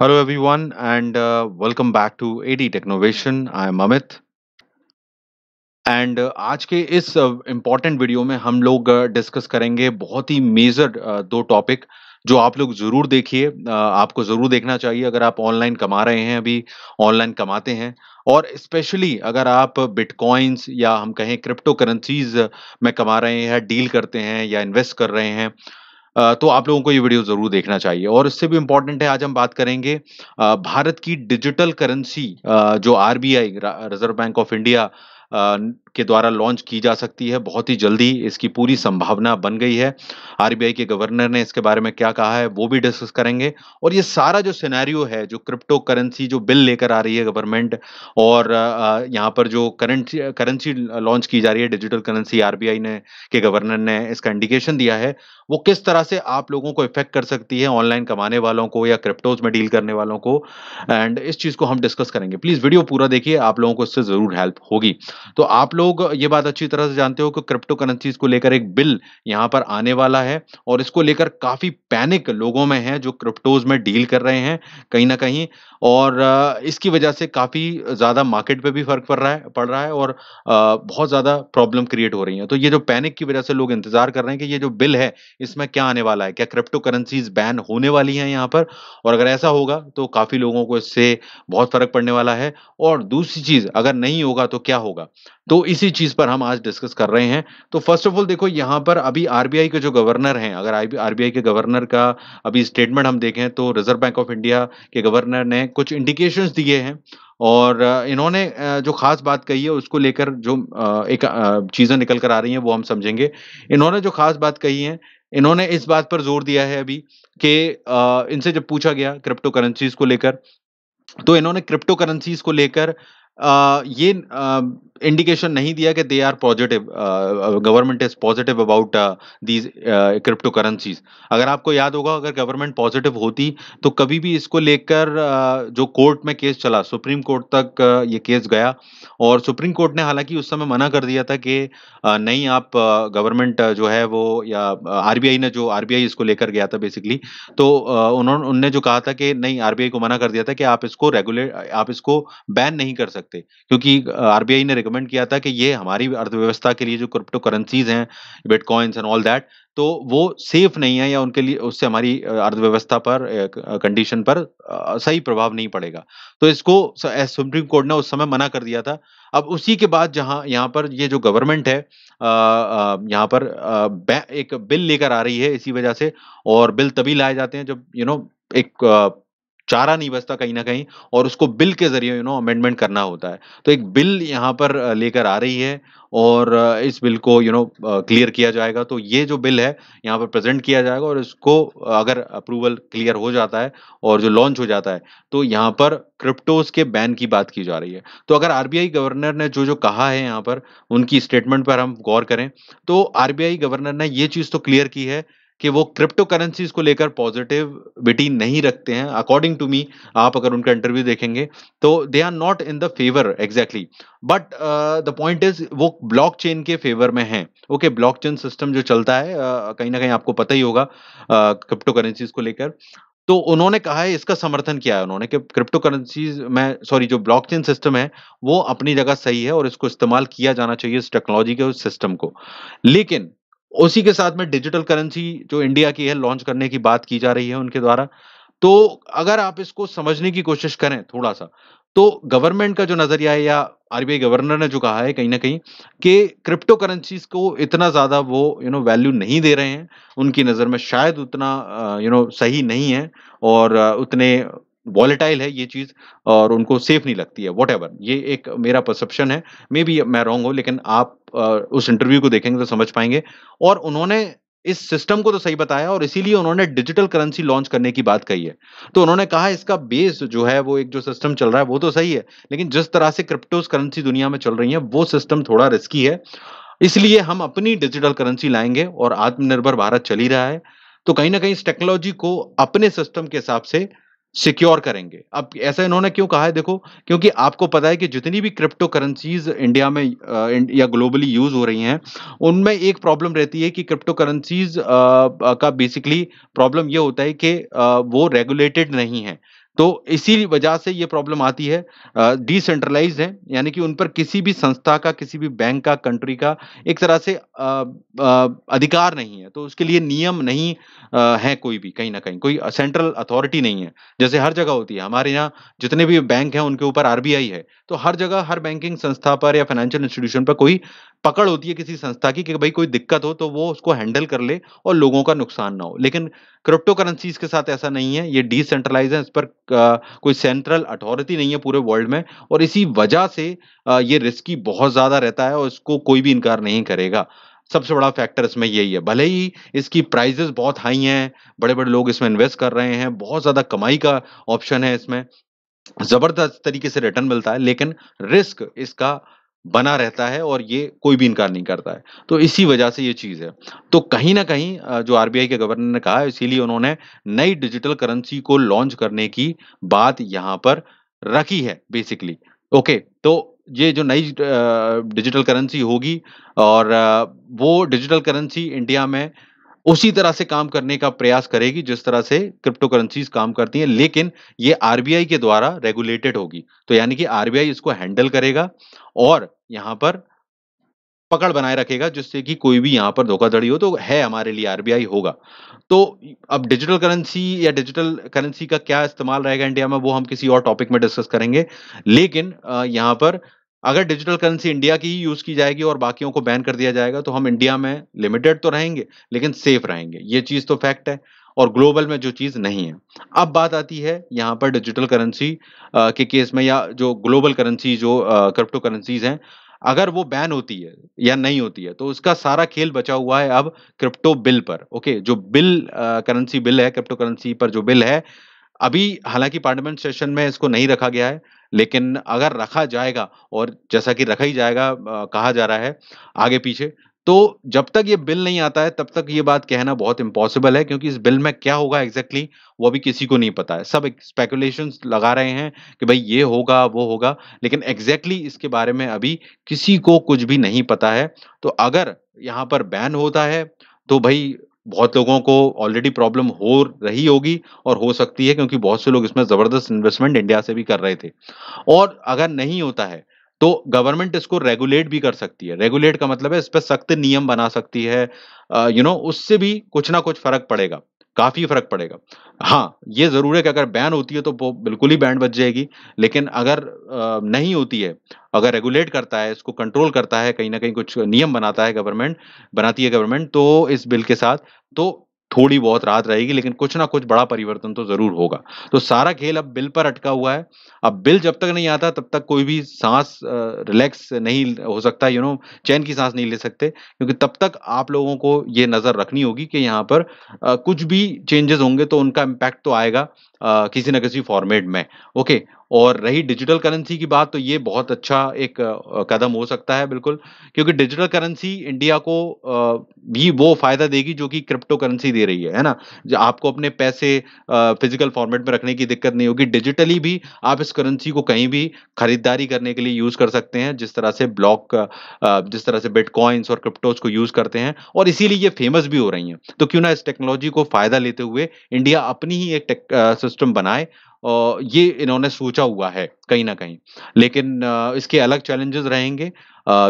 Hello, everyone, and uh, welcome back to AD Technovation. am Amit. And uh, आज के इस important uh, video में हम लोग डिस्कस uh, करेंगे बहुत ही मेजर uh, दो टॉपिक जो आप लोग ज़रूर देखिए uh, आपको ज़रूर देखना चाहिए अगर आप ऑनलाइन कमा रहे हैं अभी ऑनलाइन कमाते हैं और स्पेशली अगर आप बिटकॉइंस या हम कहें क्रिप्टो करेंसीज में कमा रहे हैं डील करते हैं या इन्वेस्ट कर रहे हैं तो आप लोगों को ये वीडियो ज़रूर देखना चाहिए और इससे भी इंपॉर्टेंट है आज हम बात करेंगे भारत की डिजिटल करेंसी जो R Reserve Bank of India के द्वारा लॉन्च की जा सकती है बहुत ही जल्दी इसकी पूरी संभावना बन गई है आरबीआई के गवर्नर ने इसके बारे में क्या कहा है वो भी डिस्कस करेंगे और ये सारा जो सिनेरियो है जो क्रिप्टो करेंसी जो बिल लेकर आ रही है गवर्नमेंट और यहाँ पर जो करंट करेंसी लॉन्च की जा रही है डिजिटल करेंसी आरबीआई ने के गवर्नर ने इसका इंडिकेशन दिया है वो किस तरह से आप लोगों को इफेक्ट कर सकती है ऑनलाइन कमाने वालों को या क्रिप्टोज में डील करने वालों को एंड इस चीज़ को हम डिस्कस करेंगे प्लीज़ वीडियो पूरा देखिए आप लोगों को इससे ज़रूर हेल्प होगी तो आप लोग लोग ये बात अच्छी तरह से जानते हो कि क्रिप्टो करेंसीज को लेकर एक बिल यहां पर आने वाला है और इसको लेकर काफ़ी पैनिक लोगों में है जो क्रिप्टोज में डील कर रहे हैं कहीं ना कहीं और इसकी वजह से काफ़ी ज़्यादा मार्केट पे भी फर्क पड़ रहा है पड़ रहा है और बहुत ज़्यादा प्रॉब्लम क्रिएट हो रही है तो ये जो पैनिक की वजह से लोग इंतज़ार कर रहे हैं कि ये जो बिल है इसमें क्या आने वाला है क्या क्रिप्टो करेंसीज बैन होने वाली है यहाँ पर और अगर ऐसा होगा तो काफ़ी लोगों को इससे बहुत फ़र्क पड़ने वाला है और दूसरी चीज़ अगर नहीं होगा तो क्या होगा तो इसी चीज पर हम आज डिस्कस कर रहे हैं तो फर्स्ट ऑफ ऑल देखो यहां पर अभी आरबीआई के जो गवर्नर हैं अगर आरबीआई के गवर्नर का अभी स्टेटमेंट हम देखें तो रिजर्व बैंक ऑफ इंडिया के गवर्नर ने कुछ इंडिकेशन दिए हैं और इन्होंने जो खास बात कही है उसको लेकर जो एक चीज़ें निकल कर आ रही हैं वो हम समझेंगे इन्होंने जो खास बात कही है इन्होंने इस बात पर जोर दिया है अभी कि इनसे जब पूछा गया क्रिप्टो करेंसीज को लेकर तो इन्होंने क्रिप्टो करेंसीज को लेकर ये इंडिकेशन नहीं दिया कि they are positive government is positive about these crypto currencies अगर आपको याद होगा अगर गवर्नमेंट पॉजिटिव होती तो कभी भी इसको लेकर uh, जो कोर्ट में केस चला सुप्रीम कोर्ट तक uh, ये केस गया और सुप्रीम कोर्ट ने हालांकि उस समय मना कर दिया था कि uh, नहीं आप गवर्नमेंट uh, जो है वो या आर uh, ने जो आर इसको लेकर गया था बेसिकली तो उन्होंने उन्होंने जो कहा था कि नहीं आर को मना कर दिया था कि आप इसको रेगुलेट आप इसको बैन नहीं कर सकते सकते क्योंकि आरबीआई ने रिकमेंड किया था कि ये हमारी अर्थव्यवस्था के लिए जो क्रिप्टो करेंसीज हैं बिटकॉइंस एंड ऑल दैट तो वो सेफ नहीं है या उनके लिए उससे हमारी अर्थव्यवस्था पर कंडीशन पर सही प्रभाव नहीं पड़ेगा तो इसको सुप्रीम कोर्ट ने उस समय मना कर दिया था अब उसी के बाद जहां यहां पर ये जो गवर्नमेंट है यहां पर एक बिल लेकर आ रही है इसी वजह से और बिल तभी लाए जाते हैं जब यू नो एक चारा नहीं बचता कहीं ना कहीं और उसको बिल के जरिए यू नो अमेंडमेंट करना होता है तो एक बिल यहाँ पर लेकर आ रही है और इस बिल को यू नो क्लियर किया जाएगा तो ये जो बिल है यहाँ पर प्रेजेंट किया जाएगा और इसको अगर अप्रूवल क्लियर हो जाता है और जो लॉन्च हो जाता है तो यहाँ पर क्रिप्टोज के बैन की बात की जा रही है तो अगर आरबीआई गवर्नर ने जो जो कहा है यहाँ पर उनकी स्टेटमेंट पर हम गौर करें तो आरबीआई गवर्नर ने ये चीज़ तो क्लियर की है कि वो क्रिप्टो करेंसीज को लेकर पॉजिटिविटी नहीं रखते हैं अकॉर्डिंग टू मी आप अगर उनका इंटरव्यू देखेंगे तो they are not in the favour exactly but the point is वो ब्लॉकचेन के फेवर में है ओके ब्लॉकचेन सिस्टम जो चलता है uh, कहीं ना कहीं आपको पता ही होगा क्रिप्टो uh, करेंसीज को लेकर तो उन्होंने कहा है इसका समर्थन किया है उन्होंने कि क्रिप्टो करेंसीज में सॉरी जो ब्लॉकचेन सिस्टम है वो अपनी जगह सही है और इसको इस्तेमाल किया जाना चाहिए इस टेक्नोलॉजी के उस सिस्टम को लेकिन उसी के साथ में डिजिटल करेंसी जो इंडिया की है लॉन्च करने की बात की जा रही है उनके द्वारा तो अगर आप इसको समझने की कोशिश करें थोड़ा सा तो गवर्नमेंट का जो नजरिया है या आरबीआई गवर्नर ने जो कहा है कहीं ना कहीं कि क्रिप्टो करेंसीज को इतना ज़्यादा वो यू नो वैल्यू नहीं दे रहे हैं उनकी नज़र में शायद उतना यू नो सही नहीं है और उतने वॉलेटाइल है ये चीज़ और उनको सेफ नहीं लगती है वॉट ये एक मेरा परसेप्शन है मे बी मैं रॉन्ग हूँ लेकिन आप उस इंटरव्यू को देखेंगे तो समझ पाएंगे और उन्होंने इस सिस्टम को तो सही बताया और इसीलिए उन्होंने डिजिटल करेंसी लॉन्च करने की बात कही है तो उन्होंने कहा इसका बेस जो है वो एक जो सिस्टम चल रहा है वो तो सही है लेकिन जिस तरह से क्रिप्टोस करेंसी दुनिया में चल रही है वो सिस्टम थोड़ा रिस्की है इसलिए हम अपनी डिजिटल करेंसी लाएंगे और आत्मनिर्भर भारत चल ही रहा है तो कहीं ना कहीं इस टेक्नोलॉजी को अपने सिस्टम के हिसाब से सिक्योर करेंगे अब ऐसा इन्होंने क्यों कहा है देखो क्योंकि आपको पता है कि जितनी भी क्रिप्टो करेंसीज इंडिया में या ग्लोबली यूज हो रही हैं उनमें एक प्रॉब्लम रहती है कि क्रिप्टो करेंसीज का बेसिकली प्रॉब्लम ये होता है कि वो रेगुलेटेड नहीं है तो इसी वजह से ये प्रॉब्लम आती है डिसेंट्रलाइज है यानी कि उन पर किसी भी संस्था का किसी भी बैंक का कंट्री का एक तरह से आ, आ, अधिकार नहीं है तो उसके लिए नियम नहीं आ, है कोई भी कहीं ना कहीं कोई सेंट्रल अथॉरिटी नहीं है जैसे हर जगह होती है हमारे यहाँ जितने भी बैंक हैं उनके ऊपर आरबीआई है तो हर जगह हर बैंकिंग संस्था पर या फाइनेंशियल इंस्टीट्यूशन पर कोई पकड़ होती है किसी संस्था की कि भाई कोई दिक्कत हो तो वो उसको हैंडल कर ले और लोगों का नुकसान ना हो लेकिन क्रिप्टो करेंसीज के साथ ऐसा नहीं है ये डिसेंट्रलाइज है इस पर कोई सेंट्रल अथॉरिटी नहीं है पूरे वर्ल्ड में और इसी वजह से ये रिस्की बहुत ज़्यादा रहता है और इसको कोई भी इनकार नहीं करेगा सबसे बड़ा फैक्टर इसमें यही है भले ही इसकी प्राइजेस बहुत हाई हैं बड़े बड़े लोग इसमें इन्वेस्ट कर रहे हैं बहुत ज़्यादा कमाई का ऑप्शन है इसमें ज़बरदस्त तरीके से रिटर्न मिलता है लेकिन रिस्क इसका बना रहता है और ये कोई भी इनकार नहीं करता है तो इसी वजह से ये चीज़ है तो कहीं ना कहीं जो आरबीआई के गवर्नर ने कहा इसीलिए उन्होंने नई डिजिटल करेंसी को लॉन्च करने की बात यहाँ पर रखी है बेसिकली ओके तो ये जो नई डिजिटल करेंसी होगी और वो डिजिटल करेंसी इंडिया में उसी तरह से काम करने का प्रयास करेगी जिस तरह से क्रिप्टो करेंसीज काम करती हैं लेकिन ये आरबीआई के द्वारा रेगुलेटेड होगी तो यानी कि आरबीआई इसको हैंडल करेगा और यहां पर पकड़ बनाए रखेगा जिससे कि कोई भी यहां पर धोखाधड़ी हो तो है हमारे लिए आरबीआई होगा तो अब डिजिटल करेंसी या डिजिटल करेंसी का क्या इस्तेमाल रहेगा इंडिया में वो हम किसी और टॉपिक में डिस्कस करेंगे लेकिन यहां पर अगर डिजिटल करेंसी इंडिया की ही यूज की जाएगी और बाकियों को बैन कर दिया जाएगा तो हम इंडिया में लिमिटेड तो रहेंगे लेकिन सेफ रहेंगे ये चीज तो फैक्ट है और ग्लोबल में जो चीज़ नहीं है अब बात आती है यहां पर डिजिटल करेंसी के केस में या जो ग्लोबल करेंसी जो क्रिप्टो करेंसीज हैं अगर वो बैन होती है या नहीं होती है तो उसका सारा खेल बचा हुआ है अब क्रिप्टो बिल पर ओके जो बिल करेंसी बिल है क्रिप्टो करेंसी पर जो बिल है अभी हालांकि पार्लियामेंट सेशन में इसको नहीं रखा गया है लेकिन अगर रखा जाएगा और जैसा कि रखा ही जाएगा कहा जा रहा है आगे पीछे तो जब तक ये बिल नहीं आता है तब तक ये बात कहना बहुत इम्पॉसिबल है क्योंकि इस बिल में क्या होगा एग्जैक्टली exactly, वो अभी किसी को नहीं पता है सब स्पेकुलेशन लगा रहे हैं कि भाई ये होगा वो होगा लेकिन एग्जैक्टली exactly इसके बारे में अभी किसी को कुछ भी नहीं पता है तो अगर यहाँ पर बैन होता है तो भाई बहुत लोगों को ऑलरेडी प्रॉब्लम हो रही होगी और हो सकती है क्योंकि बहुत से लोग इसमें ज़बरदस्त इन्वेस्टमेंट इंडिया से भी कर रहे थे और अगर नहीं होता है तो गवर्नमेंट इसको रेगुलेट भी कर सकती है रेगुलेट का मतलब है इस पर सख्त नियम बना सकती है यू नो उससे भी कुछ ना कुछ फर्क पड़ेगा काफ़ी फ़र्क पड़ेगा हाँ ये ज़रूर है कि अगर बैन होती है तो वो बिल्कुल ही बैंड बच जाएगी लेकिन अगर नहीं होती है अगर रेगुलेट करता है इसको कंट्रोल करता है कहीं ना कहीं कुछ नियम बनाता है गवर्नमेंट बनाती है गवर्नमेंट तो इस बिल के साथ तो थोड़ी बहुत राहत रहेगी लेकिन कुछ ना कुछ बड़ा परिवर्तन तो जरूर होगा तो सारा खेल अब बिल पर अटका हुआ है अब बिल जब तक नहीं आता तब तक कोई भी सांस रिलैक्स नहीं हो सकता यू नो चैन की सांस नहीं ले सकते क्योंकि तब तक आप लोगों को ये नज़र रखनी होगी कि यहाँ पर कुछ भी चेंजेस होंगे तो उनका इम्पैक्ट तो आएगा किसी ना किसी फॉर्मेट में ओके और रही डिजिटल करेंसी की बात तो ये बहुत अच्छा एक कदम हो सकता है बिल्कुल क्योंकि डिजिटल करेंसी इंडिया को भी वो फायदा देगी जो कि क्रिप्टो करेंसी दे रही है है ना आपको अपने पैसे फिजिकल फॉर्मेट में रखने की दिक्कत नहीं होगी डिजिटली भी आप इस करेंसी को कहीं भी खरीदारी करने के लिए यूज कर सकते हैं जिस तरह से ब्लॉक जिस तरह से बिटकॉइंस और क्रिप्टोज को यूज करते हैं और इसीलिए ये फेमस भी हो रही हैं तो क्यों ना इस टेक्नोलॉजी को फायदा लेते हुए इंडिया अपनी ही एक सिस्टम बनाए ये इन्होंने सोचा हुआ है कहीं ना कहीं लेकिन इसके अलग चैलेंजेस रहेंगे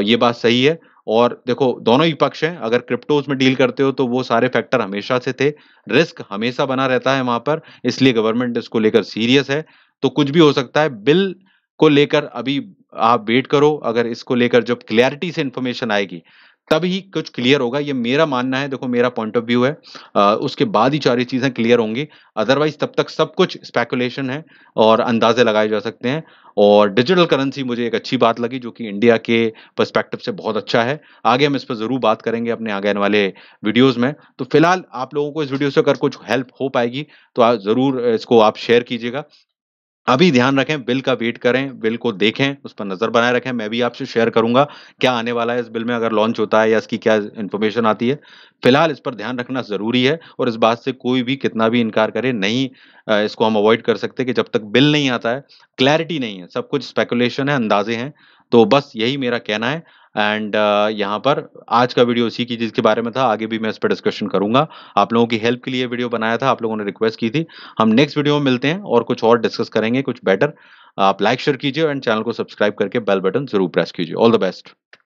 ये बात सही है और देखो दोनों ही पक्ष हैं अगर क्रिप्टोज में डील करते हो तो वो सारे फैक्टर हमेशा से थे रिस्क हमेशा बना रहता है वहां पर इसलिए गवर्नमेंट इसको लेकर सीरियस है तो कुछ भी हो सकता है बिल को लेकर अभी आप वेट करो अगर इसको लेकर जब क्लैरिटी से इंफॉर्मेशन आएगी तभी कुछ क्लियर होगा ये मेरा मानना है देखो मेरा पॉइंट ऑफ व्यू है आ, उसके बाद ही सारी चीज़ें क्लियर होंगी अदरवाइज तब तक सब कुछ स्पेकुलेशन है और अंदाजे लगाए जा सकते हैं और डिजिटल करेंसी मुझे एक अच्छी बात लगी जो कि इंडिया के पर्सपेक्टिव से बहुत अच्छा है आगे हम इस पर ज़रूर बात करेंगे अपने आगे आने वाले वीडियोस में तो फिलहाल आप लोगों को इस वीडियो से अगर कुछ हेल्प हो पाएगी तो ज़रूर इसको आप शेयर कीजिएगा अभी ध्यान रखें बिल का वेट करें बिल को देखें उस पर नज़र बनाए रखें मैं भी आपसे शेयर करूंगा क्या आने वाला है इस बिल में अगर लॉन्च होता है या इसकी क्या इन्फॉर्मेशन आती है फिलहाल इस पर ध्यान रखना ज़रूरी है और इस बात से कोई भी कितना भी इनकार करे नहीं इसको हम अवॉइड कर सकते कि जब तक बिल नहीं आता है क्लैरिटी नहीं है सब कुछ स्पेकुलेशन है अंदाजे हैं तो बस यही मेरा कहना है एंड uh, यहाँ पर आज का वीडियो उसी की जिसके बारे में था आगे भी मैं इस पर डिस्कशन करूंगा आप लोगों की हेल्प के लिए वीडियो बनाया था आप लोगों ने रिक्वेस्ट की थी हम नेक्स्ट वीडियो में मिलते हैं और कुछ और डिस्कस करेंगे कुछ बेटर आप लाइक शेयर कीजिए एंड चैनल को सब्सक्राइब करके बेल बटन जरूर प्रेस कीजिए ऑल द बेस्ट